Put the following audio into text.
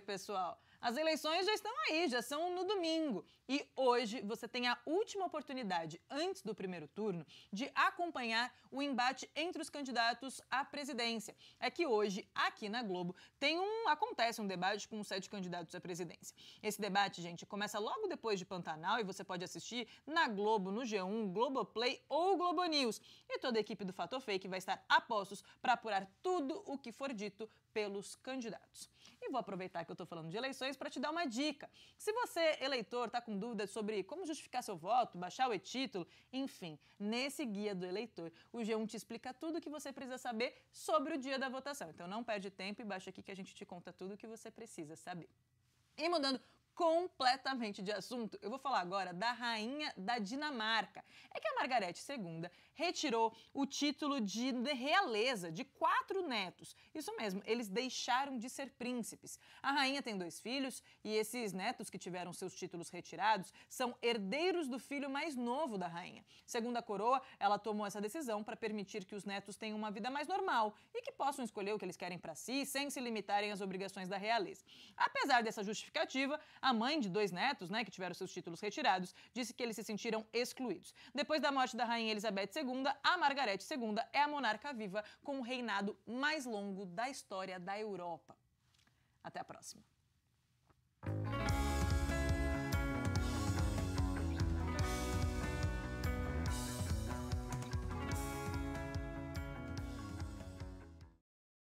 pessoal. As eleições já estão aí, já são no domingo. E hoje você tem a última oportunidade, antes do primeiro turno, de acompanhar o embate entre os candidatos à presidência. É que hoje, aqui na Globo, tem um acontece um debate com sete candidatos à presidência. Esse debate, gente, começa logo depois de Pantanal e você pode assistir na Globo, no G1, Globoplay ou Globo News. E toda a equipe do Fator Fake vai estar a postos para apurar tudo o que for dito pelos candidatos. E vou aproveitar que eu estou falando de eleições para te dar uma dica. Se você, eleitor, está com dúvidas sobre como justificar seu voto, baixar o e-título, enfim, nesse guia do eleitor, o G1 te explica tudo o que você precisa saber sobre o dia da votação. Então não perde tempo e baixa aqui que a gente te conta tudo o que você precisa saber. E mudando completamente de assunto, eu vou falar agora da rainha da Dinamarca. É que a Margarete II retirou o título de realeza de quatro netos. Isso mesmo, eles deixaram de ser príncipes. A rainha tem dois filhos e esses netos que tiveram seus títulos retirados são herdeiros do filho mais novo da rainha. Segundo a coroa, ela tomou essa decisão para permitir que os netos tenham uma vida mais normal e que possam escolher o que eles querem para si sem se limitarem às obrigações da realeza. Apesar dessa justificativa, a mãe de dois netos, né, que tiveram seus títulos retirados, disse que eles se sentiram excluídos. Depois da morte da rainha Elizabeth II, a Margarete II é a monarca viva com o reinado mais longo da história da Europa. Até a próxima.